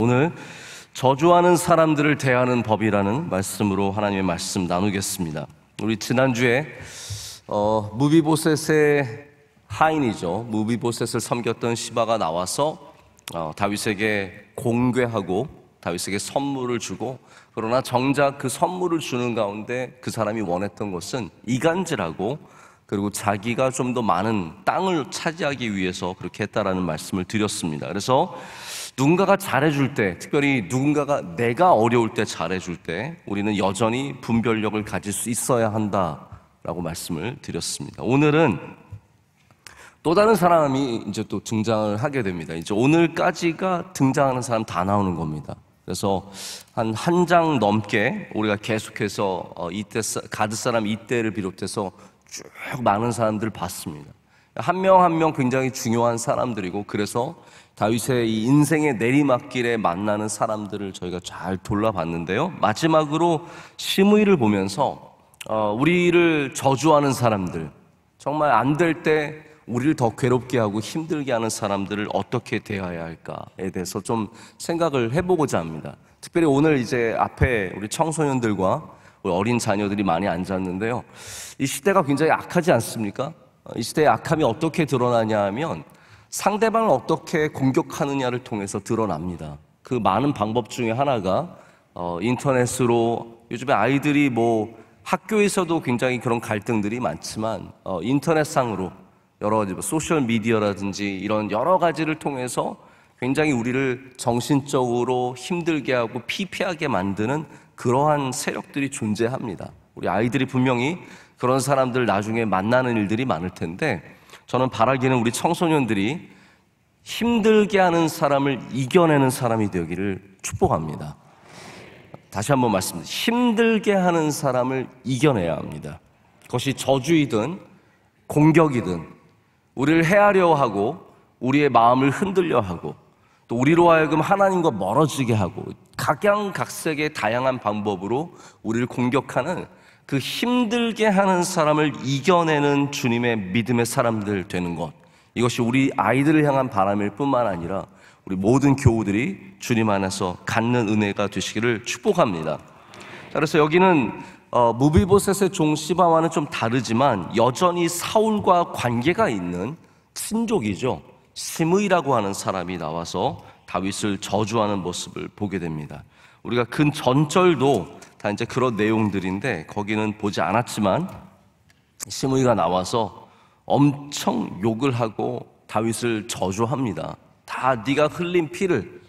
오늘 저주하는 사람들을 대하는 법이라는 말씀으로 하나님의 말씀 나누겠습니다. 우리 지난주에 어, 무비보셋의 하인이죠. 무비보셋을 섬겼던 시바가 나와서 어, 다윗에게 공개하고 다윗에게 선물을 주고 그러나 정작 그 선물을 주는 가운데 그 사람이 원했던 것은 이간질하고 그리고 자기가 좀 더 많은 땅을 차지하기 위해서 그렇게 했다라는 말씀을 드렸습니다. 그래서 누군가가 잘해줄 때, 특별히 누군가가 내가 어려울 때 잘해줄 때, 우리는 여전히 분별력을 가질 수 있어야 한다라고 말씀을 드렸습니다. 오늘은 또 다른 사람이 이제 또 등장을 하게 됩니다. 이제 오늘까지가 등장하는 사람 다 나오는 겁니다. 그래서 한 한 장 넘게 우리가 계속해서 어, 이때 가드 사람 이때를 비롯해서 쭉 많은 사람들 을 봤습니다. 한 명 한명 한 명 굉장히 중요한 사람들이고 그래서 다윗의 이 인생의 내리막길에 만나는 사람들을 저희가 잘 돌아봤는데요. 마지막으로 시므이를 보면서 어, 우리를 저주하는 사람들, 정말 안 될 때 우리를 더 괴롭게 하고 힘들게 하는 사람들을 어떻게 대해야 할까에 대해서 좀 생각을 해보고자 합니다. 특별히 오늘 이제 앞에 우리 청소년들과 우리 어린 자녀들이 많이 앉았는데요. 이 시대가 굉장히 악하지 않습니까? 어, 이 시대의 악함이 어떻게 드러나냐 하면 상대방을 어떻게 공격하느냐를 통해서 드러납니다. 그 많은 방법 중에 하나가 어, 인터넷으로 요즘에 아이들이 뭐 학교에서도 굉장히 그런 갈등들이 많지만 어, 인터넷상으로 여러 가지 뭐 소셜 미디어라든지 이런 여러 가지를 통해서 굉장히 우리를 정신적으로 힘들게 하고 피폐하게 만드는 그러한 세력들이 존재합니다. 우리 아이들이 분명히 그런 사람들 나중에 만나는 일들이 많을 텐데 저는 바라기는 우리 청소년들이 힘들게 하는 사람을 이겨내는 사람이 되기를 축복합니다. 다시 한번 말씀드립니다. 힘들게 하는 사람을 이겨내야 합니다. 그것이 저주이든 공격이든 우리를 헤아려 하고 우리의 마음을 흔들려 하고 또 우리로 하여금 하나님과 멀어지게 하고 각양각색의 다양한 방법으로 우리를 공격하는 그 힘들게 하는 사람을 이겨내는 주님의 믿음의 사람들 되는 것. 이것이 우리 아이들을 향한 바람일 뿐만 아니라 우리 모든 교우들이 주님 안에서 갖는 은혜가 되시기를 축복합니다. 그래서 여기는 어, 무비보셋의 종시바와는 좀 다르지만 여전히 사울과 관계가 있는 친족이죠. 심의라고 하는 사람이 나와서 다윗을 저주하는 모습을 보게 됩니다. 우리가 근 그 전절도 다 이제 그런 내용들인데 거기는 보지 않았지만 시므이가 나와서 엄청 욕을 하고 다윗을 저주합니다. 다 네가 흘린 피를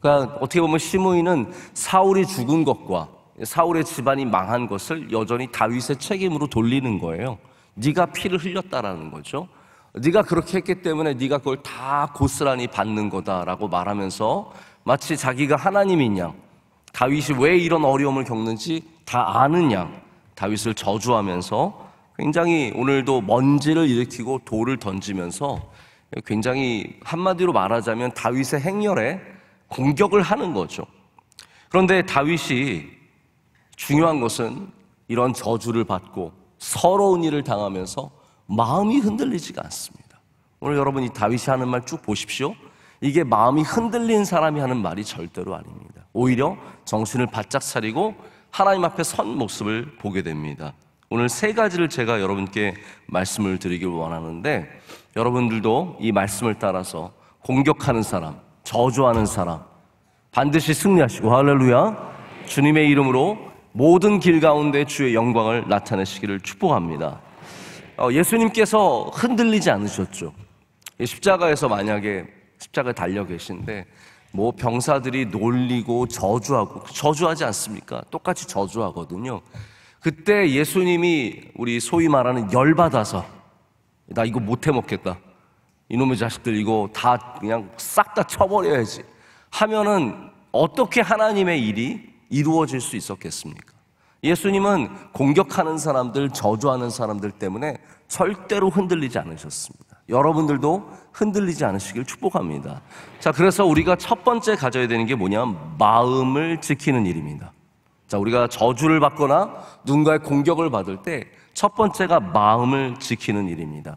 그러니까 어떻게 보면 시므이는 사울이 죽은 것과 사울의 집안이 망한 것을 여전히 다윗의 책임으로 돌리는 거예요. 네가 피를 흘렸다라는 거죠. 네가 그렇게 했기 때문에 네가 그걸 다 고스란히 받는 거다라고 말하면서 마치 자기가 하나님이냐 다윗이 왜 이런 어려움을 겪는지 다 아는 양 다윗을 저주하면서 굉장히 오늘도 먼지를 일으키고 돌을 던지면서 굉장히 한마디로 말하자면 다윗의 행렬에 공격을 하는 거죠. 그런데 다윗이 중요한 것은 이런 저주를 받고 서러운 일을 당하면서 마음이 흔들리지가 않습니다. 오늘 여러분 이 다윗이 하는 말 쭉 보십시오. 이게 마음이 흔들린 사람이 하는 말이 절대로 아닙니다. 오히려 정신을 바짝 차리고 하나님 앞에 선 모습을 보게 됩니다. 오늘 세 가지를 제가 여러분께 말씀을 드리길 원하는데 여러분들도 이 말씀을 따라서 공격하는 사람, 저주하는 사람 반드시 승리하시고 할렐루야. 주님의 이름으로 모든 길 가운데 주의 영광을 나타내시기를 축복합니다. 어, 예수님께서 흔들리지 않으셨죠. 십자가에서 만약에 십자가 달려 계신데 뭐 병사들이 놀리고 저주하고 저주하지 않습니까? 똑같이 저주하거든요. 그때 예수님이 우리 소위 말하는 열 받아서 나 이거 못해 먹겠다. 이놈의 자식들 이거 다 그냥 싹 다 쳐버려야지 하면은 어떻게 하나님의 일이 이루어질 수 있었겠습니까? 예수님은 공격하는 사람들, 저주하는 사람들 때문에 절대로 흔들리지 않으셨습니다. 여러분들도 흔들리지 않으시길 축복합니다. 자, 그래서 우리가 첫 번째 가져야 되는 게 뭐냐면 마음을 지키는 일입니다. 자, 우리가 저주를 받거나 누군가의 공격을 받을 때 첫 번째가 마음을 지키는 일입니다.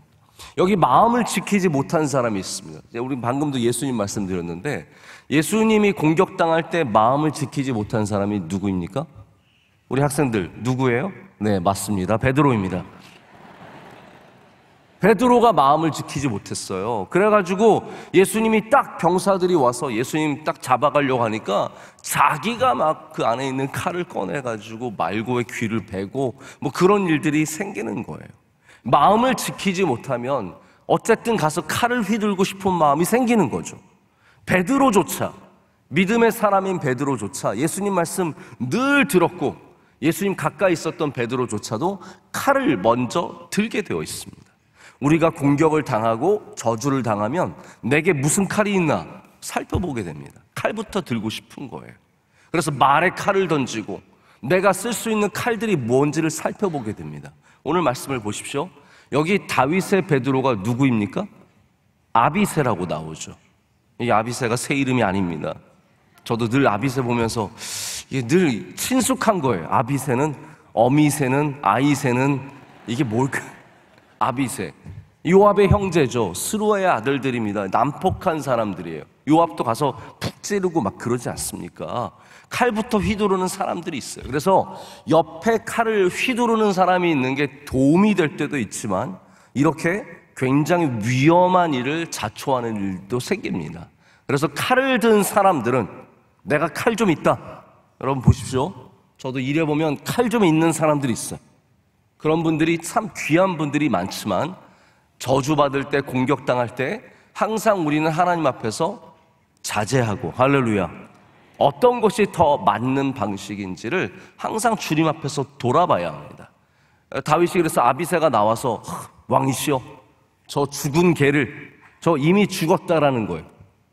여기 마음을 지키지 못한 사람이 있습니다. 우리 방금도 예수님 말씀드렸는데 예수님이 공격당할 때 마음을 지키지 못한 사람이 누구입니까? 우리 학생들 누구예요? 네, 맞습니다. 베드로입니다. 베드로가 마음을 지키지 못했어요. 그래가지고 예수님이 딱 병사들이 와서 예수님 딱 잡아가려고 하니까 자기가 막 그 안에 있는 칼을 꺼내가지고 말고의 귀를 베고 뭐 그런 일들이 생기는 거예요. 마음을 지키지 못하면 어쨌든 가서 칼을 휘둘고 싶은 마음이 생기는 거죠. 베드로조차 믿음의 사람인 베드로조차 예수님 말씀 늘 들었고 예수님 가까이 있었던 베드로조차도 칼을 먼저 들게 되어 있습니다. 우리가 공격을 당하고 저주를 당하면 내게 무슨 칼이 있나 살펴보게 됩니다. 칼부터 들고 싶은 거예요. 그래서 말에 칼을 던지고 내가 쓸 수 있는 칼들이 뭔지를 살펴보게 됩니다. 오늘 말씀을 보십시오. 여기 다윗의 베드로가 누구입니까? 아비세라고 나오죠. 이 아비세가 새 이름이 아닙니다. 저도 늘 아비세 보면서 이게 늘 친숙한 거예요. 아비세는 어미세는아이세는 이게 뭘까? 그- 아비세. 요압의 형제죠. 스루아의 아들들입니다. 난폭한 사람들이에요. 요압도 가서 푹 찌르고 막 그러지 않습니까? 칼부터 휘두르는 사람들이 있어요. 그래서 옆에 칼을 휘두르는 사람이 있는 게 도움이 될 때도 있지만 이렇게 굉장히 위험한 일을 자초하는 일도 생깁니다. 그래서 칼을 든 사람들은 내가 칼 좀 있다. 여러분 보십시오. 저도 이래 보면칼 좀 있는 사람들이 있어요. 그런 분들이 참 귀한 분들이 많지만 저주받을 때 공격당할 때 항상 우리는 하나님 앞에서 자제하고 할렐루야. 어떤 것이 더 맞는 방식인지를 항상 주님 앞에서 돌아봐야 합니다. 다윗이 그래서 아비세가 나와서 왕이시여 저 죽은 개를 저 이미 죽었다라는 거예요.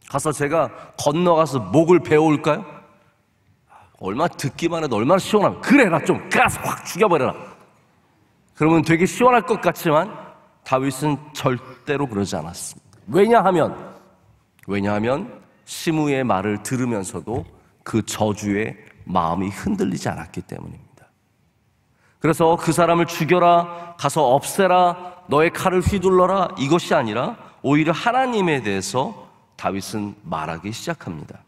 가서 제가 건너가서 목을 베어올까요? 얼마 듣기만 해도 얼마나 시원하면 그래라 좀 가서 확 죽여버려라. 그러면 되게 시원할 것 같지만 다윗은 절대로 그러지 않았습니다. 왜냐하면 왜냐하면 시므의 말을 들으면서도 그 저주에 마음이 흔들리지 않았기 때문입니다. 그래서 그 사람을 죽여라, 가서 없애라, 너의 칼을 휘둘러라 이것이 아니라 오히려 하나님에 대해서 다윗은 말하기 시작합니다.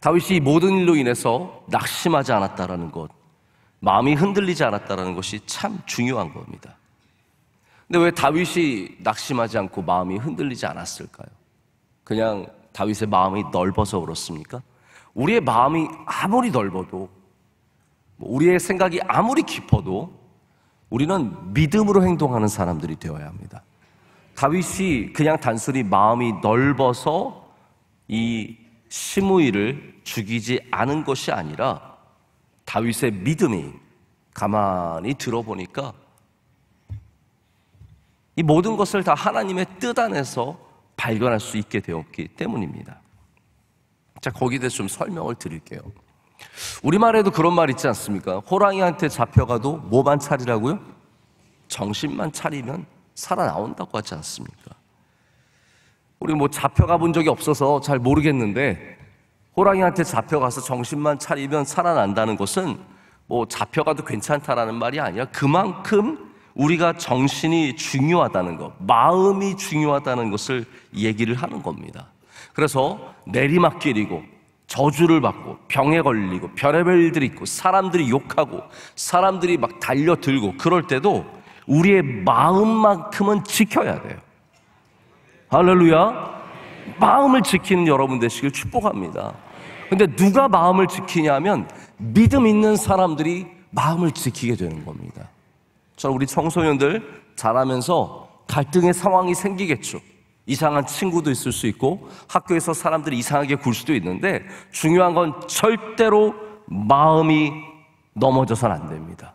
다윗이 모든 일로 인해서 낙심하지 않았다라는 것, 마음이 흔들리지 않았다는 것이 참 중요한 겁니다. 근데 왜 다윗이 낙심하지 않고 마음이 흔들리지 않았을까요? 그냥 다윗의 마음이 넓어서 그렇습니까? 우리의 마음이 아무리 넓어도 뭐 우리의 생각이 아무리 깊어도 우리는 믿음으로 행동하는 사람들이 되어야 합니다. 다윗이 그냥 단순히 마음이 넓어서 이 시므이를 죽이지 않은 것이 아니라 다윗의 믿음이 가만히 들어보니까 이 모든 것을 다 하나님의 뜻 안에서 발견할 수 있게 되었기 때문입니다. 자, 거기에 대해서 좀 설명을 드릴게요. 우리말에도 그런 말 있지 않습니까? 호랑이한테 잡혀가도 뭐만 차리라고요? 정신만 차리면 살아나온다고 하지 않습니까? 우리 뭐 잡혀가 본 적이 없어서 잘 모르겠는데 호랑이한테 잡혀가서 정신만 차리면 살아난다는 것은 뭐 잡혀가도 괜찮다라는 말이 아니라 그만큼 우리가 정신이 중요하다는 것, 마음이 중요하다는 것을 얘기를 하는 겁니다. 그래서 내리막길이고 저주를 받고 병에 걸리고 별의별 일들이 있고 사람들이 욕하고 사람들이 막 달려들고 그럴 때도 우리의 마음만큼은 지켜야 돼요. 할렐루야. 마음을 지키는 여러분 되시길 축복합니다. 근데 누가 마음을 지키냐면 믿음 있는 사람들이 마음을 지키게 되는 겁니다. 저 우리 청소년들 자라면서 갈등의 상황이 생기겠죠. 이상한 친구도 있을 수 있고 학교에서 사람들이 이상하게 굴 수도 있는데 중요한 건 절대로 마음이 넘어져선 안 됩니다.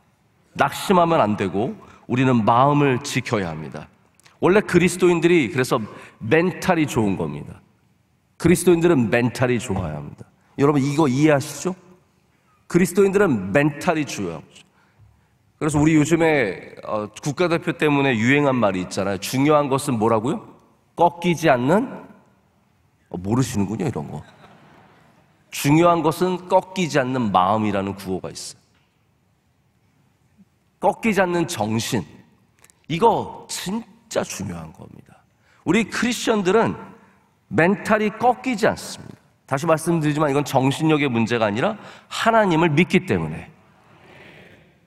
낙심하면 안 되고 우리는 마음을 지켜야 합니다. 원래 그리스도인들이 그래서 멘탈이 좋은 겁니다. 그리스도인들은 멘탈이 좋아야 합니다. 여러분 이거 이해하시죠? 그리스도인들은 멘탈이 중요합니 그래서 우리 요즘에 어, 국가대표 때문에 유행한 말이 있잖아요. 중요한 것은 뭐라고요? 꺾이지 않는? 어, 모르시는군요, 이런 거. 중요한 것은 꺾이지 않는 마음이라는 구호가 있어요. 꺾이지 않는 정신. 이거 진 진짜 중요한 겁니다. 우리 크리스천들은 멘탈이 꺾이지 않습니다. 다시 말씀드리지만 이건 정신력의 문제가 아니라 하나님을 믿기 때문에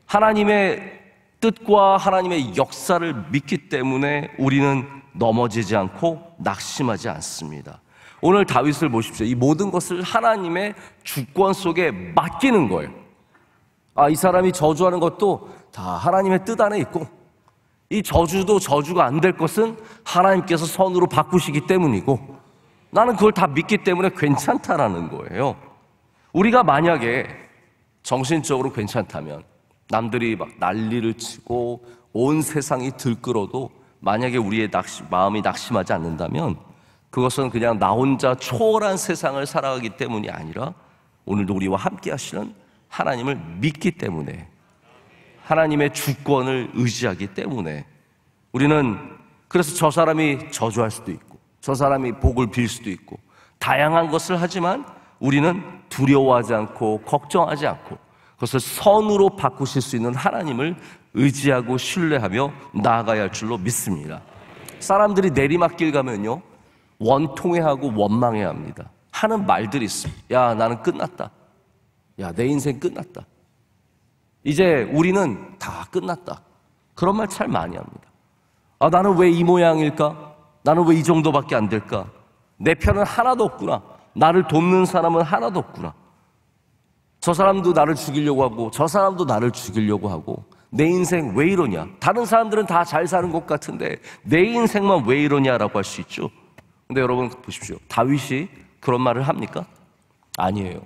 하나님의 뜻과 하나님의 역사를 믿기 때문에 우리는 넘어지지 않고 낙심하지 않습니다. 오늘 다윗을 보십시오. 이 모든 것을 하나님의 주권 속에 맡기는 거예요. 아, 이 사람이 저주하는 것도 다 하나님의 뜻 안에 있고 이 저주도 저주가 안 될 것은 하나님께서 선으로 바꾸시기 때문이고 나는 그걸 다 믿기 때문에 괜찮다라는 거예요. 우리가 만약에 정신적으로 괜찮다면 남들이 막 난리를 치고 온 세상이 들끓어도 만약에 우리의 낙심, 마음이 낙심하지 않는다면 그것은 그냥 나 혼자 초월한 세상을 살아가기 때문이 아니라 오늘도 우리와 함께 하시는 하나님을 믿기 때문에 하나님의 주권을 의지하기 때문에 우리는 그래서 저 사람이 저주할 수도 있고 저 사람이 복을 빌 수도 있고 다양한 것을 하지만 우리는 두려워하지 않고 걱정하지 않고 그것을 선으로 바꾸실 수 있는 하나님을 의지하고 신뢰하며 나아가야 할 줄로 믿습니다. 사람들이 내리막길 가면요. 원통해하고 원망해 합니다. 하는 말들이 있습니다. 야, 나는 끝났다. 야, 내 인생 끝났다. 이제 우리는 다 끝났다. 그런 말 잘 많이 합니다. 아, 나는 왜 이 모양일까? 나는 왜 이 정도밖에 안 될까? 내 편은 하나도 없구나. 나를 돕는 사람은 하나도 없구나. 저 사람도 나를 죽이려고 하고, 저 사람도 나를 죽이려고 하고, 내 인생 왜 이러냐? 다른 사람들은 다 잘 사는 것 같은데, 내 인생만 왜 이러냐라고 할 수 있죠. 근데 여러분 보십시오. 다윗이 그런 말을 합니까? 아니에요.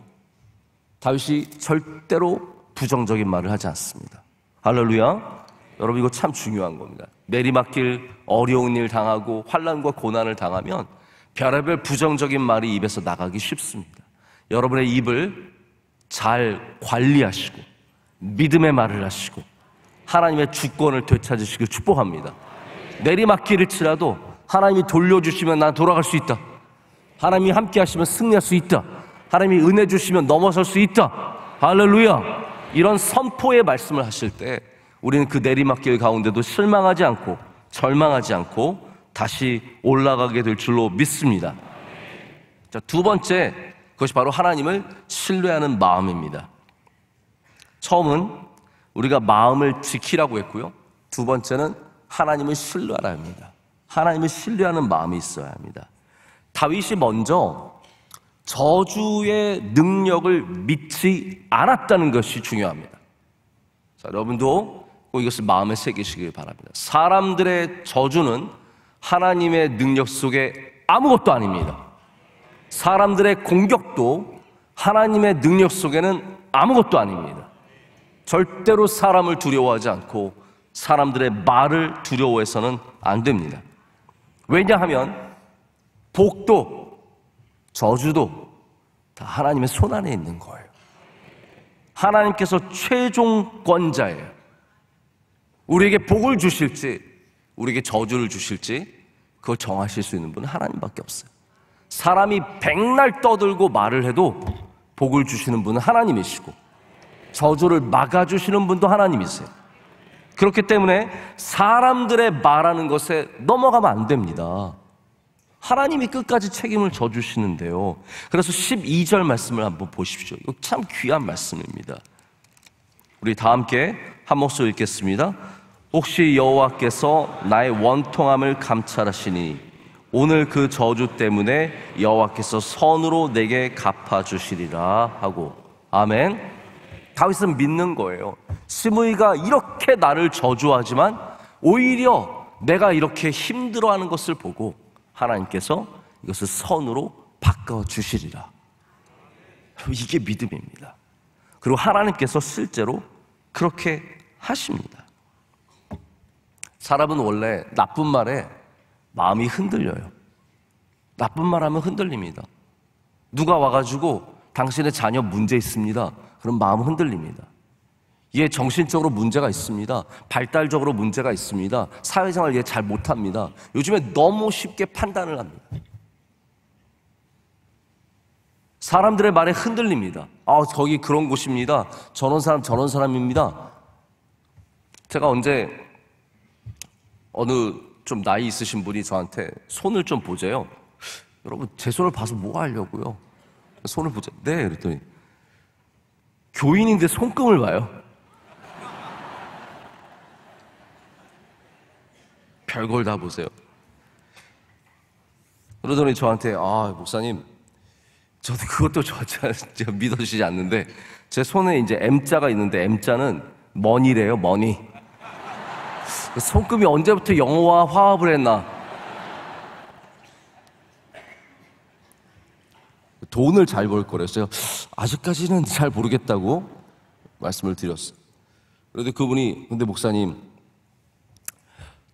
다윗이 절대로 부정적인 말을 하지 않습니다. 할렐루야. 여러분 이거 참 중요한 겁니다. 내리막길 어려운 일 당하고 환란과 고난을 당하면 별의별 부정적인 말이 입에서 나가기 쉽습니다. 여러분의 입을 잘 관리하시고 믿음의 말을 하시고 하나님의 주권을 되찾으시길 축복합니다. 내리막길을 치라도 하나님이 돌려주시면 난 돌아갈 수 있다. 하나님이 함께 하시면 승리할 수 있다. 하나님이 은혜 주시면 넘어설 수 있다. 할렐루야. 이런 선포의 말씀을 하실 때 우리는 그 내리막길 가운데도 실망하지 않고 절망하지 않고 다시 올라가게 될 줄로 믿습니다. 자, 두 번째, 그것이 바로 하나님을 신뢰하는 마음입니다. 처음은 우리가 마음을 지키라고 했고요. 두 번째는 하나님을 신뢰하라 합니다. 하나님을 신뢰하는 마음이 있어야 합니다. 다윗이 먼저 저주의 능력을 믿지 않았다는 것이 중요합니다. 자, 여러분도 이것을 마음에 새기시길 바랍니다. 사람들의 저주는 하나님의 능력 속에 아무것도 아닙니다. 사람들의 공격도 하나님의 능력 속에는 아무것도 아닙니다. 절대로 사람을 두려워하지 않고 사람들의 말을 두려워해서는 안 됩니다. 왜냐하면 복도 저주도 다 하나님의 손 안에 있는 거예요. 하나님께서 최종권자예요. 우리에게 복을 주실지, 우리에게 저주를 주실지, 그걸 정하실 수 있는 분은 하나님밖에 없어요. 사람이 백날 떠들고 말을 해도 복을 주시는 분은 하나님이시고, 저주를 막아주시는 분도 하나님이세요. 그렇기 때문에 사람들의 말하는 것에 넘어가면 안 됩니다. 하나님이 끝까지 책임을 져주시는데요. 그래서 12절 말씀을 한번 보십시오. 이거 참 귀한 말씀입니다. 우리 다 함께 한 목소리 읽겠습니다. 혹시 여호와께서 나의 원통함을 감찰하시니 오늘 그 저주 때문에 여호와께서 선으로 내게 갚아주시리라 하고 아멘. 다윗은 믿는 거예요. 스무이가 이렇게 나를 저주하지만 오히려 내가 이렇게 힘들어하는 것을 보고 하나님께서 이것을 선으로 바꿔 주시리라. 이게 믿음입니다. 그리고 하나님께서 실제로 그렇게 하십니다. 사람은 원래 나쁜 말에 마음이 흔들려요. 나쁜 말 하면 흔들립니다. 누가 와가지고 당신의 자녀 문제 있습니다. 그럼 마음 흔들립니다. 얘 정신적으로 문제가 있습니다. 발달적으로 문제가 있습니다. 사회생활 얘잘 못합니다. 요즘에 너무 쉽게 판단을 합니다. 사람들의 말에 흔들립니다. 아, 저기 그런 곳입니다. 저런 사람, 저런 사람입니다. 제가 언제 어느 좀 나이 있으신 분이 저한테 손을 좀 보세요. 여러분, 제 손을 봐서 뭐 하려고요? 손을 보자. 네, 그랬더니 교인인데 손금을 봐요. 별걸 다 보세요. 그러더니 저한테 아 목사님 저도 그것도 저 믿어주시지 않는데 제 손에 이제 M자가 있는데 M자는 머니래요 머니 그 손금이 언제부터 영어와 화합을 했나 돈을 잘 벌 거랬어요 아직까지는 잘 모르겠다고 말씀을 드렸어요 그런데 그분이 근데 목사님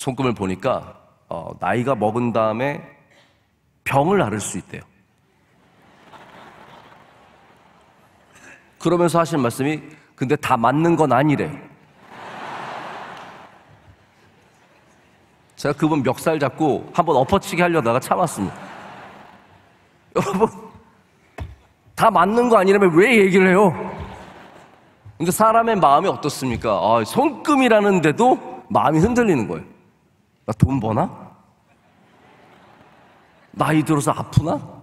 손금을 보니까 어, 나이가 먹은 다음에 병을 앓을 수 있대요. 그러면서 하신 말씀이 근데 다 맞는 건 아니래. 제가 그분 멱살 잡고 한번 엎어치게 하려다가 참았습니다. 여러분 다 맞는 거 아니라면 왜 얘기를 해요? 근데 사람의 마음이 어떻습니까? 아, 손금이라는데도 마음이 흔들리는 거예요. 나돈 버나? 나이 들어서 아프나?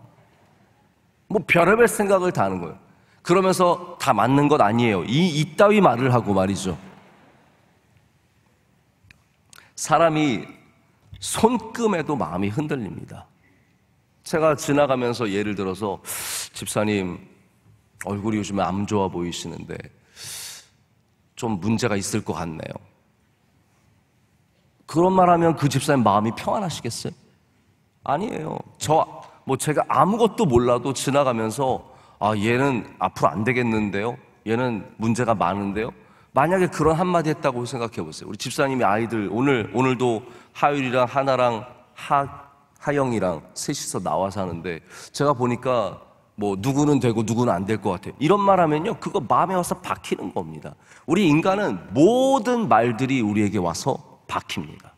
뭐 별의별 생각을 다 하는 거예요. 그러면서 다 맞는 것 아니에요. 이 이따위 말을 하고 말이죠. 사람이 손금에도 마음이 흔들립니다. 제가 지나가면서 예를 들어서 집사님 얼굴이 요즘에 안 좋아 보이시는데 좀 문제가 있을 것 같네요. 그런 말 하면 그 집사님 마음이 평안하시겠어요? 아니에요. 저, 뭐 제가 아무것도 몰라도 지나가면서 아, 얘는 앞으로 안 되겠는데요? 얘는 문제가 많은데요? 만약에 그런 한마디 했다고 생각해 보세요. 우리 집사님이 아이들 오늘, 오늘도 하율이랑 하나랑 하, 하영이랑 셋이서 나와서 하는데 제가 보니까 뭐 누구는 되고 누구는 안 될 것 같아요. 이런 말 하면요. 그거 마음에 와서 박히는 겁니다. 우리 인간은 모든 말들이 우리에게 와서 박힙니다.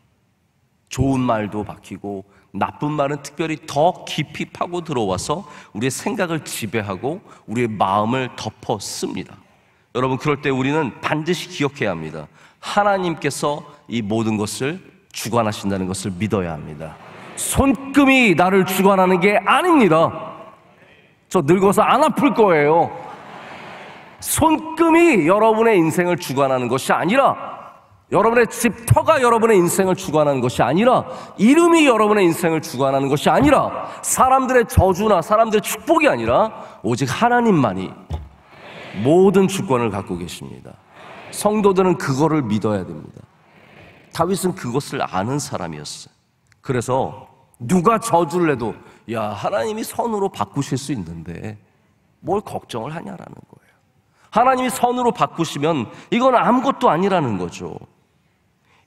좋은 말도 박히고 나쁜 말은 특별히 더 깊이 파고 들어와서 우리의 생각을 지배하고 우리의 마음을 덮어 씁니다. 여러분 그럴 때 우리는 반드시 기억해야 합니다. 하나님께서 이 모든 것을 주관하신다는 것을 믿어야 합니다. 손금이 나를 주관하는 게 아닙니다. 저 늙어서 안 아플 거예요. 손금이 여러분의 인생을 주관하는 것이 아니라 여러분의 집터가 여러분의 인생을 주관하는 것이 아니라 이름이 여러분의 인생을 주관하는 것이 아니라 사람들의 저주나 사람들의 축복이 아니라 오직 하나님만이 모든 주권을 갖고 계십니다. 성도들은 그거를 믿어야 됩니다. 다윗은 그것을 아는 사람이었어요. 그래서 누가 저주를 해도 야 하나님이 선으로 바꾸실 수 있는데 뭘 걱정을 하냐라는 거예요. 하나님이 선으로 바꾸시면 이건 아무것도 아니라는 거죠.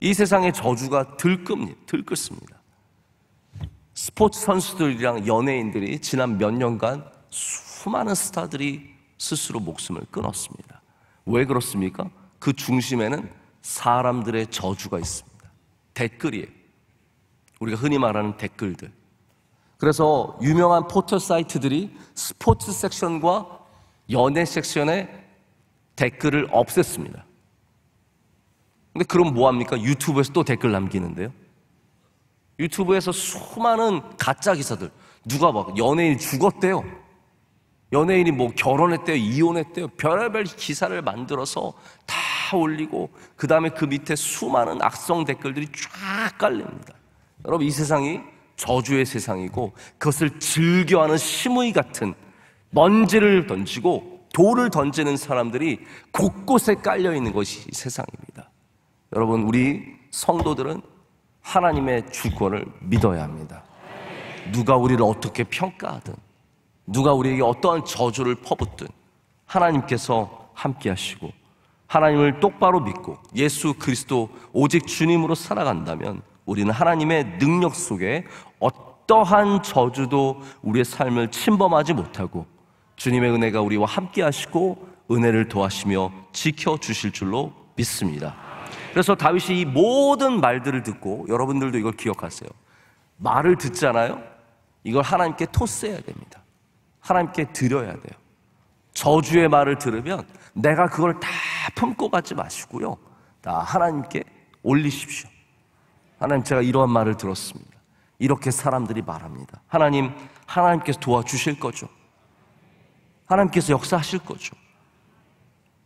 이 세상의 저주가 들끓니다 들끓습니다. 스포츠 선수들이랑 연예인들이 지난 몇 년간 수많은 스타들이 스스로 목숨을 끊었습니다. 왜 그렇습니까? 그 중심에는 사람들의 저주가 있습니다. 댓글이에요. 우리가 흔히 말하는 댓글들. 그래서 유명한 포털 사이트들이 스포츠 섹션과 연예 섹션에 댓글을 없앴습니다. 근데 그럼 뭐합니까? 유튜브에서 또 댓글 남기는데요. 유튜브에서 수많은 가짜 기사들. 누가 봐. 연예인 이 죽었대요. 연예인이 뭐 결혼했대요. 이혼했대요. 별의별 기사를 만들어서 다 올리고 그 다음에 그 밑에 수많은 악성 댓글들이 쫙 깔립니다. 여러분 이 세상이 저주의 세상이고 그것을 즐겨하는 심의 같은 먼지를 던지고 돌을 던지는 사람들이 곳곳에 깔려 있는 것이 세상입니다. 여러분, 우리 성도들은 하나님의 주권을 믿어야 합니다. 누가 우리를 어떻게 평가하든, 누가 우리에게 어떠한 저주를 퍼붓든, 하나님께서 함께 하시고, 하나님을 똑바로 믿고 예수 그리스도 오직 주님으로 살아간다면 우리는 하나님의 능력 속에 어떠한 저주도 우리의 삶을 침범하지 못하고 주님의 은혜가 우리와 함께 하시고 은혜를 더하시며 지켜 주실 줄로 믿습니다. 그래서 다윗이 이 모든 말들을 듣고 여러분들도 이걸 기억하세요. 말을 듣잖아요. 이걸 하나님께 토스해야 됩니다. 하나님께 드려야 돼요. 저주의 말을 들으면 내가 그걸 다 품고 가지 마시고요. 다 하나님께 올리십시오. 하나님 제가 이러한 말을 들었습니다. 이렇게 사람들이 말합니다. 하나님, 하나님께서 도와주실 거죠. 하나님께서 역사하실 거죠.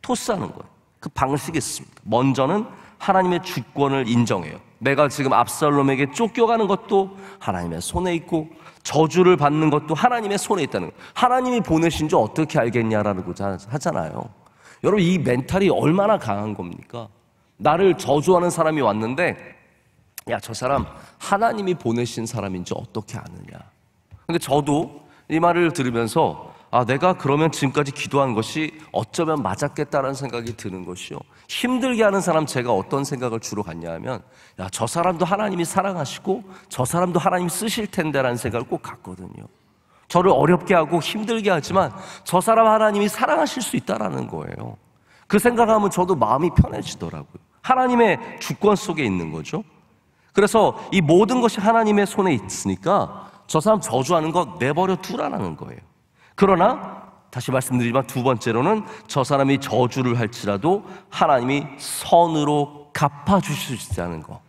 토스하는 거예요. 그 방식이 있습니다. 먼저는 하나님의 주권을 인정해요. 내가 지금 압살롬에게 쫓겨가는 것도 하나님의 손에 있고 저주를 받는 것도 하나님의 손에 있다는 거예요. 하나님이 보내신 줄 어떻게 알겠냐라고 하잖아요. 여러분 이 멘탈이 얼마나 강한 겁니까? 나를 저주하는 사람이 왔는데 야 저 사람 하나님이 보내신 사람인지 어떻게 아느냐. 근데 저도 이 말을 들으면서 아, 내가 그러면 지금까지 기도한 것이 어쩌면 맞았겠다라는 생각이 드는 것이요. 힘들게 하는 사람 제가 어떤 생각을 주로 갖냐 면 야, 저 사람도 하나님이 사랑하시고, 저 사람도 하나님 쓰실 텐데라는 생각을 꼭 갖거든요. 저를 어렵게 하고 힘들게 하지만, 저 사람 하나님이 사랑하실 수 있다라는 거예요. 그 생각하면 저도 마음이 편해지더라고요. 하나님의 주권 속에 있는 거죠. 그래서 이 모든 것이 하나님의 손에 있으니까, 저 사람 저주하는 거 내버려 두라는 거예요. 그러나 다시 말씀드리지만 두 번째로는 저 사람이 저주를 할지라도 하나님이 선으로 갚아주실 수 있다는 것.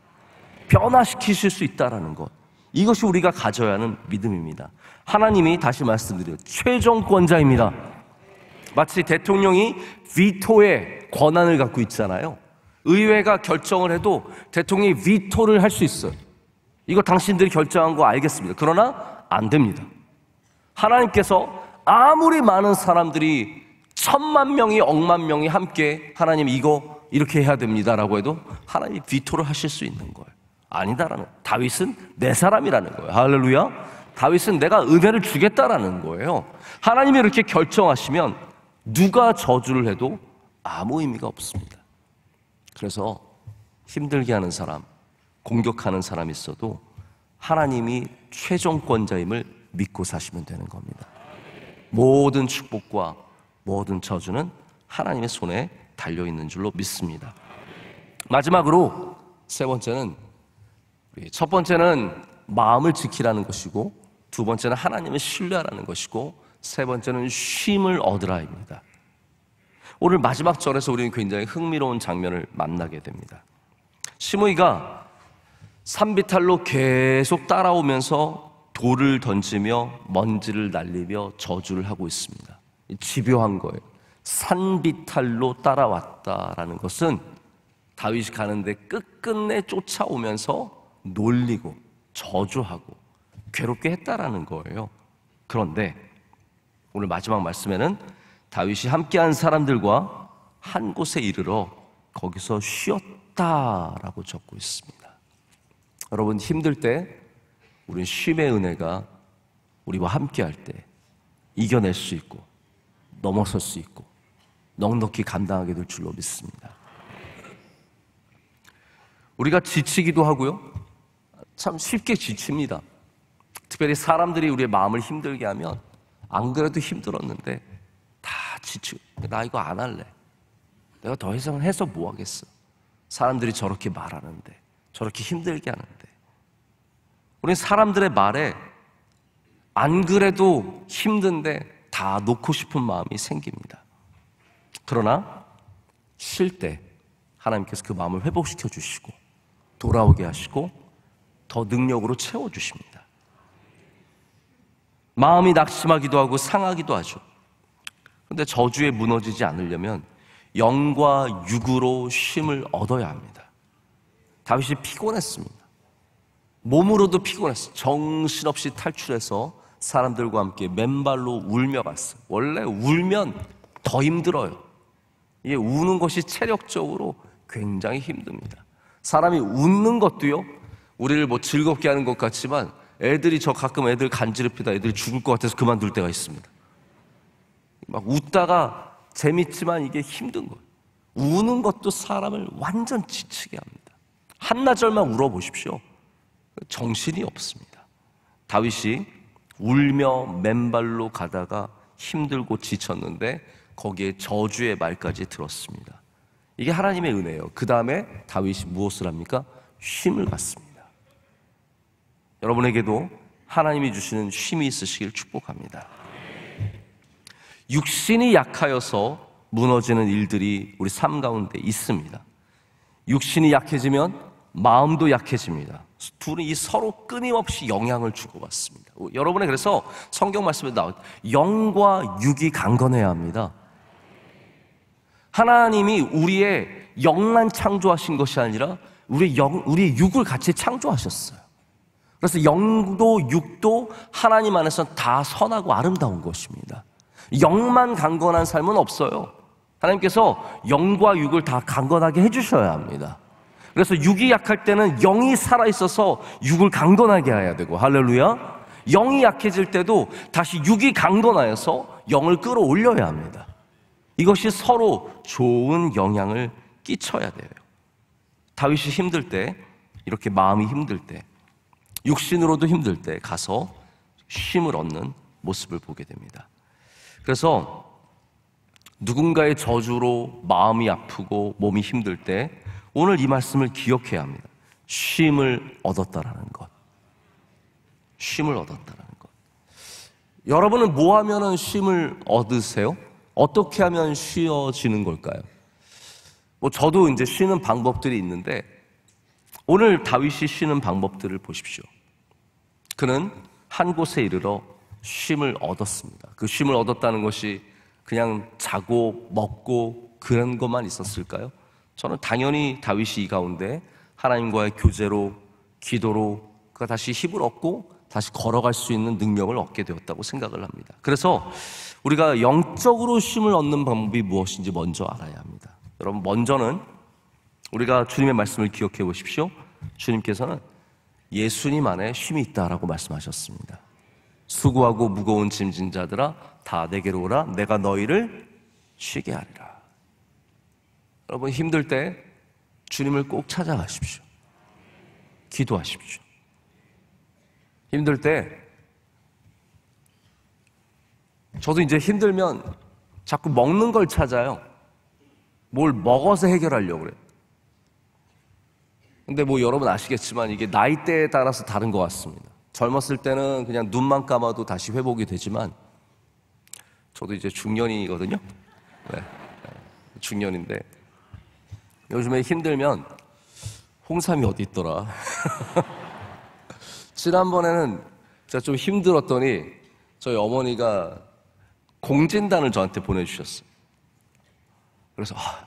변화시키실 수 있다는 것. 이것이 우리가 가져야 하는 믿음입니다. 하나님이 다시 말씀드려 최종권자입니다. 마치 대통령이 위토의 권한을 갖고 있잖아요. 의회가 결정을 해도 대통령이 위토를 할 수 있어요. 이거 당신들이 결정한 거 알겠습니다. 그러나 안 됩니다. 하나님께서 아무리 많은 사람들이 천만 명이 억만 명이 함께 하나님 이거 이렇게 해야 됩니다라고 해도 하나님 비토를 하실 수 있는 거예요. 아니다라는 다윗은 내 사람이라는 거예요. 할렐루야. 다윗은 내가 은혜를 주겠다라는 거예요. 하나님이 이렇게 결정하시면 누가 저주를 해도 아무 의미가 없습니다. 그래서 힘들게 하는 사람, 공격하는 사람 있어도 하나님이 최종권자임을 믿고 사시면 되는 겁니다. 모든 축복과 모든 저주는 하나님의 손에 달려 있는 줄로 믿습니다. 마지막으로 세 번째는 첫 번째는 마음을 지키라는 것이고 두 번째는 하나님을 신뢰하라는 것이고 세 번째는 쉼을 얻으라입니다. 오늘 마지막 절에서 우리는 굉장히 흥미로운 장면을 만나게 됩니다. 시므이가 산비탈로 계속 따라오면서 돌을 던지며 먼지를 날리며 저주를 하고 있습니다. 집요한 거예요. 산비탈로 따라왔다라는 것은 다윗이 가는데 끝끝내 쫓아오면서 놀리고 저주하고 괴롭게 했다라는 거예요. 그런데 오늘 마지막 말씀에는 다윗이 함께한 사람들과 한 곳에 이르러 거기서 쉬었다라고 적고 있습니다. 여러분 힘들 때 우리는 쉼의 은혜가 우리와 함께 할 때 이겨낼 수 있고 넘어설 수 있고 넉넉히 감당하게 될 줄로 믿습니다. 우리가 지치기도 하고요. 참 쉽게 지칩니다. 특별히 사람들이 우리의 마음을 힘들게 하면 안 그래도 힘들었는데 다지치나 이거 안 할래. 내가 더 이상 해서 뭐 하겠어. 사람들이 저렇게 말하는데 저렇게 힘들게 하는데 우리는 사람들의 말에 안 그래도 힘든데 다 놓고 싶은 마음이 생깁니다. 그러나 쉴 때 하나님께서 그 마음을 회복시켜 주시고 돌아오게 하시고 더 능력으로 채워 주십니다. 마음이 낙심하기도 하고 상하기도 하죠. 그런데 저주에 무너지지 않으려면 영과 육으로 힘을 얻어야 합니다. 다윗이 피곤했습니다. 몸으로도 피곤했어. 정신없이 탈출해서 사람들과 함께 맨발로 울며 갔어. 원래 울면 더 힘들어요. 이게 우는 것이 체력적으로 굉장히 힘듭니다. 사람이 웃는 것도요, 우리를 뭐 즐겁게 하는 것 같지만 애들이 저 가끔 애들 간지럽히다 애들이 죽을 것 같아서 그만둘 때가 있습니다. 막 웃다가 재밌지만 이게 힘든 거예요. 우는 것도 사람을 완전 지치게 합니다. 한나절만 울어보십시오. 정신이 없습니다. 다윗이 울며 맨발로 가다가 힘들고 지쳤는데 거기에 저주의 말까지 들었습니다. 이게 하나님의 은혜예요. 그 다음에 다윗이 무엇을 합니까? 쉼을 갖습니다. 여러분에게도 하나님이 주시는 쉼이 있으시길 축복합니다. 육신이 약하여서 무너지는 일들이 우리 삶 가운데 있습니다. 육신이 약해지면 마음도 약해집니다. 둘이 서로 끊임없이 영향을 주고왔습니다 여러분의 그래서 성경 말씀에 나와 영과 육이 강건해야 합니다. 하나님이 우리의 영만 창조하신 것이 아니라 우리 영, 우리 육을 같이 창조하셨어요. 그래서 영도 육도 하나님 안에서 다 선하고 아름다운 것입니다. 영만 강건한 삶은 없어요. 하나님께서 영과 육을 다 강건하게 해주셔야 합니다. 그래서 육이 약할 때는 영이 살아있어서 육을 강건하게 해야 되고, 할렐루야. 영이 약해질 때도 다시 육이 강건하여서 영을 끌어올려야 합니다. 이것이 서로 좋은 영향을 끼쳐야 돼요. 다윗이 힘들 때, 이렇게 마음이 힘들 때, 육신으로도 힘들 때 가서 쉼을 얻는 모습을 보게 됩니다. 그래서 누군가의 저주로 마음이 아프고 몸이 힘들 때 오늘 이 말씀을 기억해야 합니다. 쉼을 얻었다라는 것. 쉼을 얻었다라는 것. 여러분은 뭐 하면은 쉼을 얻으세요? 어떻게 하면 쉬어지는 걸까요? 뭐 저도 이제 쉬는 방법들이 있는데 오늘 다윗이 쉬는 방법들을 보십시오. 그는 한 곳에 이르러 쉼을 얻었습니다. 그 쉼을 얻었다는 것이 그냥 자고 먹고 그런 것만 있었을까요? 저는 당연히 다윗이 이 가운데 하나님과의 교제로 기도로 그가 다시 힘을 얻고 다시 걸어갈 수 있는 능력을 얻게 되었다고 생각을 합니다. 그래서 우리가 영적으로 힘을 얻는 방법이 무엇인지 먼저 알아야 합니다. 여러분 먼저는 우리가 주님의 말씀을 기억해 보십시오. 주님께서는 예수님 안에 힘이 있다라고 말씀하셨습니다. 수고하고 무거운 짐진 자들아 다 내게로 오라 내가 너희를 쉬게 하리라. 여러분 힘들 때 주님을 꼭 찾아가십시오. 기도하십시오. 힘들 때 저도 이제 힘들면 자꾸 먹는 걸 찾아요. 뭘 먹어서 해결하려고 그래요. 근데 뭐 여러분 아시겠지만 이게 나이대에 따라서 다른 것 같습니다. 젊었을 때는 그냥 눈만 감아도 다시 회복이 되지만 저도 이제 중년이거든요. 네. 네 중년인데 요즘에 힘들면 홍삼이 어디 있더라. 지난번에는 제가 좀 힘들었더니 저희 어머니가 공진단을 저한테 보내주셨어요. 그래서 아,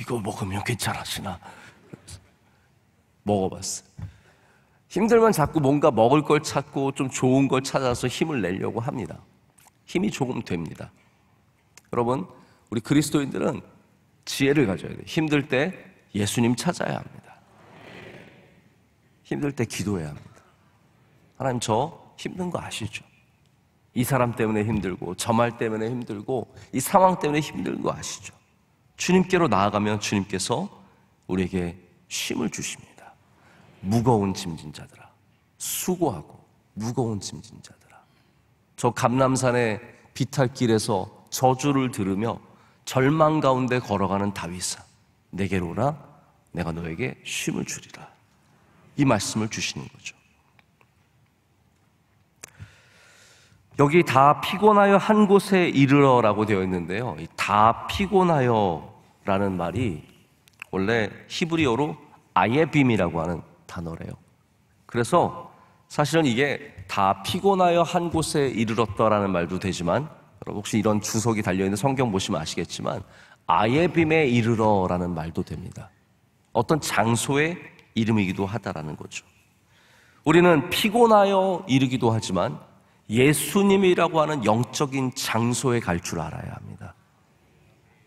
이거 먹으면 괜찮아지나 먹어봤어 힘들면 자꾸 뭔가 먹을 걸 찾고 좀 좋은 걸 찾아서 힘을 내려고 합니다. 힘이 조금 됩니다. 여러분, 우리 그리스도인들은 지혜를 가져야 돼요. 힘들 때 예수님 찾아야 합니다. 힘들 때 기도해야 합니다. 하나님 저 힘든 거 아시죠? 이 사람 때문에 힘들고 저 말 때문에 힘들고 이 상황 때문에 힘든 거 아시죠? 주님께로 나아가면 주님께서 우리에게 쉼을 주십니다. 무거운 짐진 자들아 수고하고 무거운 짐진 자들아 저 감남산의 비탈길에서 저주를 들으며 절망 가운데 걸어가는 다윗아 내게로 오라 내가 너에게 쉼을 주리라 이 말씀을 주시는 거죠. 여기 다 피곤하여 한 곳에 이르러라고 되어 있는데요. 다 피곤하여라는 말이 원래 히브리어로 아예빔이라고 하는 단어래요. 그래서 사실은 이게 다 피곤하여 한 곳에 이르렀다라는 말도 되지만 여러분 혹시 이런 주석이 달려있는 성경 보시면 아시겠지만 아예 빔에 이르러라는 말도 됩니다. 어떤 장소의 이름이기도 하다라는 거죠. 우리는 피곤하여 이르기도 하지만 예수님이라고 하는 영적인 장소에 갈 줄 알아야 합니다.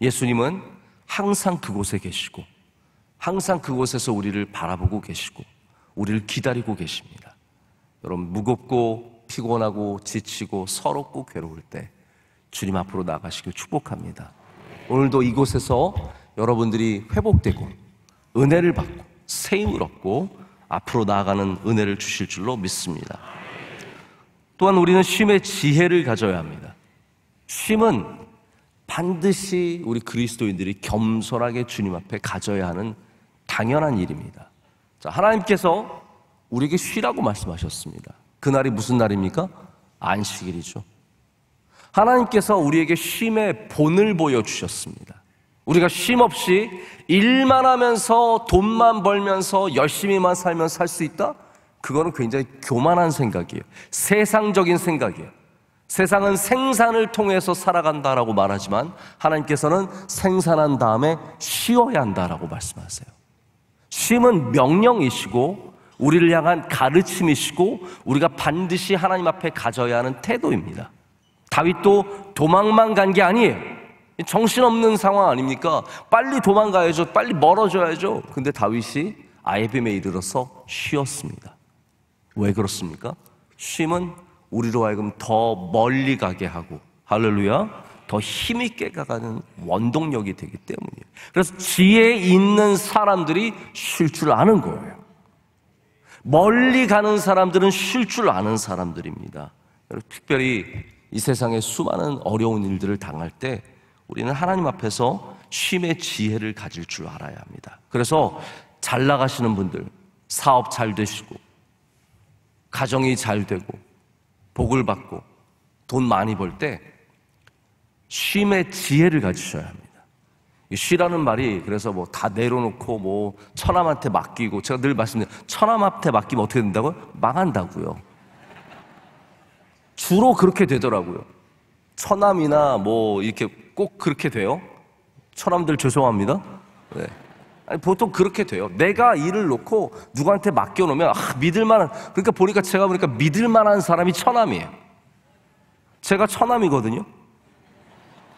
예수님은 항상 그곳에 계시고 항상 그곳에서 우리를 바라보고 계시고 우리를 기다리고 계십니다. 여러분 무겁고 피곤하고 지치고 서럽고 괴로울 때 주님 앞으로 나가시길 축복합니다. 오늘도 이곳에서 여러분들이 회복되고 은혜를 받고 새 힘을 얻고 앞으로 나아가는 은혜를 주실 줄로 믿습니다. 또한 우리는 쉼의 지혜를 가져야 합니다. 쉼은 반드시 우리 그리스도인들이 겸손하게 주님 앞에 가져야 하는 당연한 일입니다. 자, 하나님께서 우리에게 쉬라고 말씀하셨습니다. 그날이 무슨 날입니까? 안식일이죠. 하나님께서 우리에게 쉼의 본을 보여주셨습니다. 우리가 쉼 없이 일만 하면서 돈만 벌면서 열심히만 살면 살 수 있다? 그거는 굉장히 교만한 생각이에요. 세상적인 생각이에요. 세상은 생산을 통해서 살아간다라고 말하지만 하나님께서는 생산한 다음에 쉬어야 한다라고 말씀하세요. 쉼은 명령이시고 우리를 향한 가르침이시고 우리가 반드시 하나님 앞에 가져야 하는 태도입니다. 다윗도 도망만 간 게 아니에요. 정신없는 상황 아닙니까? 빨리 도망가야죠. 빨리 멀어져야죠. 근데 다윗이 아이빔에 이르러서 쉬었습니다. 왜 그렇습니까? 쉼은 우리로 하여금 더 멀리 가게 하고 할렐루야. 더 힘있게 가가는 원동력이 되기 때문이에요. 그래서 지혜 있는 사람들이 쉴 줄 아는 거예요. 멀리 가는 사람들은 쉴 줄 아는 사람들입니다. 특별히 이세상에 수많은 어려운 일들을 당할 때 우리는 하나님 앞에서 쉼의 지혜를 가질 줄 알아야 합니다. 그래서 잘 나가시는 분들, 사업 잘 되시고, 가정이 잘 되고, 복을 받고, 돈 많이 벌 때 쉼의 지혜를 가지셔야 합니다. 쉬라는 말이 그래서 뭐 다 내려놓고 뭐 천함한테 맡기고 제가 늘말씀드린 천함한테 맡기면 어떻게 된다고요? 망한다고요. 주로 그렇게 되더라고요. 처남이나 뭐 이렇게 꼭 그렇게 돼요. 처남들 죄송합니다. 네. 아니, 보통 그렇게 돼요. 내가 일을 놓고 누구한테 맡겨놓으면 아, 믿을만한 그러니까 보니까 제가 보니까 믿을만한 사람이 처남이에요. 제가 처남이거든요.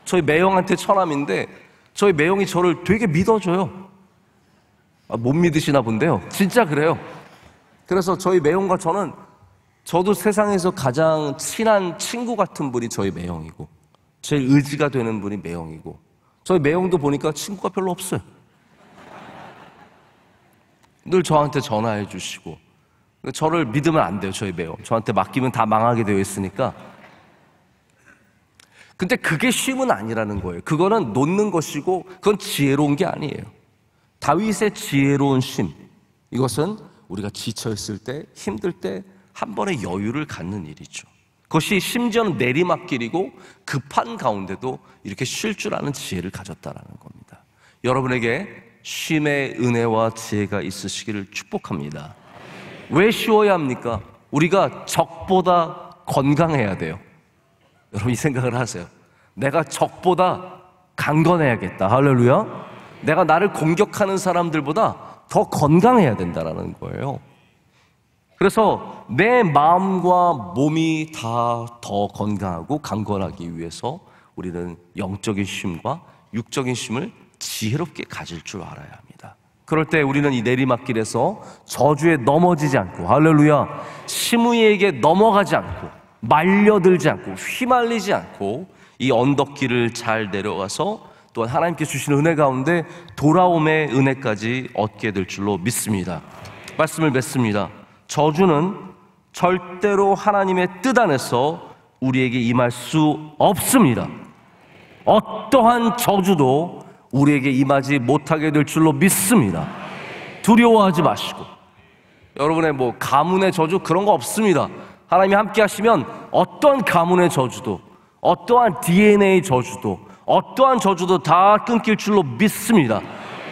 저희 매형한테 처남인데 저희 매형이 저를 되게 믿어줘요. 아, 못 믿으시나 본데요. 진짜 그래요. 그래서 저희 매형과 저는 저도 세상에서 가장 친한 친구 같은 분이 저희 매형이고, 제 의지가 되는 분이 매형이고, 저희 매형도 보니까 친구가 별로 없어요. 늘 저한테 전화해 주시고, 저를 믿으면 안 돼요, 저희 매형. 저한테 맡기면 다 망하게 되어 있으니까. 근데 그게 쉼은 아니라는 거예요. 그거는 놓는 것이고, 그건 지혜로운 게 아니에요. 다윗의 지혜로운 쉼. 이것은 우리가 지쳐있을 때, 힘들 때, 한 번의 여유를 갖는 일이죠. 그것이 심지어는 내리막길이고 급한 가운데도 이렇게 쉴 줄 아는 지혜를 가졌다라는 겁니다. 여러분에게 쉼의 은혜와 지혜가 있으시기를 축복합니다. 왜 쉬어야 합니까? 우리가 적보다 건강해야 돼요. 여러분 이 생각을 하세요. 내가 적보다 강건해야겠다. 할렐루야. 내가 나를 공격하는 사람들보다 더 건강해야 된다라는 거예요. 그래서 내 마음과 몸이 다 더 건강하고 강건하기 위해서 우리는 영적인 힘과 육적인 힘을 지혜롭게 가질 줄 알아야 합니다. 그럴 때 우리는 이 내리막길에서 저주에 넘어지지 않고 할렐루야 시무이에게 넘어가지 않고 말려들지 않고 휘말리지 않고 이 언덕길을 잘 내려가서 또한 하나님께 주시 은혜 가운데 돌아옴의 은혜까지 얻게 될 줄로 믿습니다. 말씀을 맺습니다. 저주는 절대로 하나님의 뜻 안에서 우리에게 임할 수 없습니다. 어떠한 저주도 우리에게 임하지 못하게 될 줄로 믿습니다. 두려워하지 마시고. 여러분의 뭐 가문의 저주 그런 거 없습니다. 하나님이 함께 하시면 어떤 가문의 저주도 어떠한 DNA 저주도 어떠한 저주도 다 끊길 줄로 믿습니다.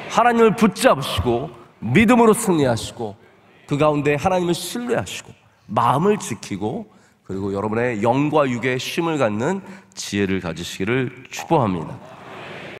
하나님을 붙잡으시고 믿음으로 승리하시고 그 가운데 하나님을 신뢰하시고 마음을 지키고 그리고 여러분의 영과 육의 쉼을 갖는 지혜를 가지시기를 축복합니다.